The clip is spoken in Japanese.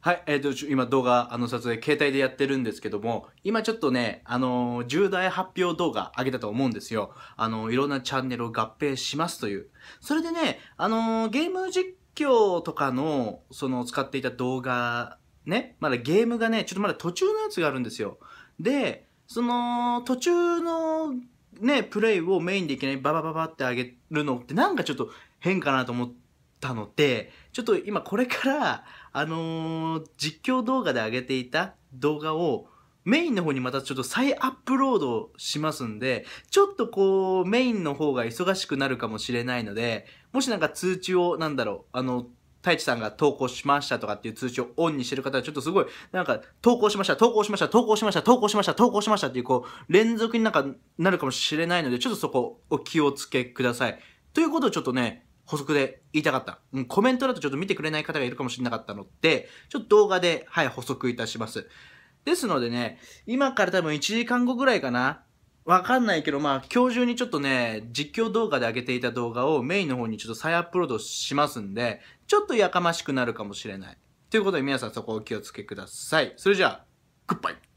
はい、えっ、ー、と、今動画、あの、撮影、携帯でやってるんですけども、今ちょっとね、あのー、重大発表動画上げたと思うんですよ。あのー、いろんなチャンネルを合併しますという。それでね、あのゲーム実況とかの、その、使っていた動画、ね、まだゲームがね、ちょっとまだ途中のやつがあるんですよ。で、その、途中の、ね、プレイをメインでいきなりババババってあげるのってなんかちょっと変かなと思って、たので、ちょっと今これから、あのー、実況動画で上げていた動画を、メインの方にまたちょっと再アップロードしますんで、ちょっとこう、メインの方が忙しくなるかもしれないので、もしなんか通知を、なんだろう、あの、太一さんが投稿しましたとかっていう通知をオンにしてる方はちょっとすごい、なんか、投稿しました、投稿しました、投稿しました、投稿しました、投稿しましたっていうこう、連続になんかなるかもしれないので、ちょっとそこお気をつけください。ということをちょっとね、補足で言いたかった。うん、コメントだとちょっと見てくれない方がいるかもしれなかったので、ちょっと動画で、はい、補足いたします。ですのでね、今から多分1時間後ぐらいかな。わかんないけど、まあ、今日中にちょっとね、実況動画で上げていた動画をメインの方にちょっと再アップロードしますんで、ちょっとやかましくなるかもしれない。ということで皆さんそこお気をつけください。それじゃあ、グッバイ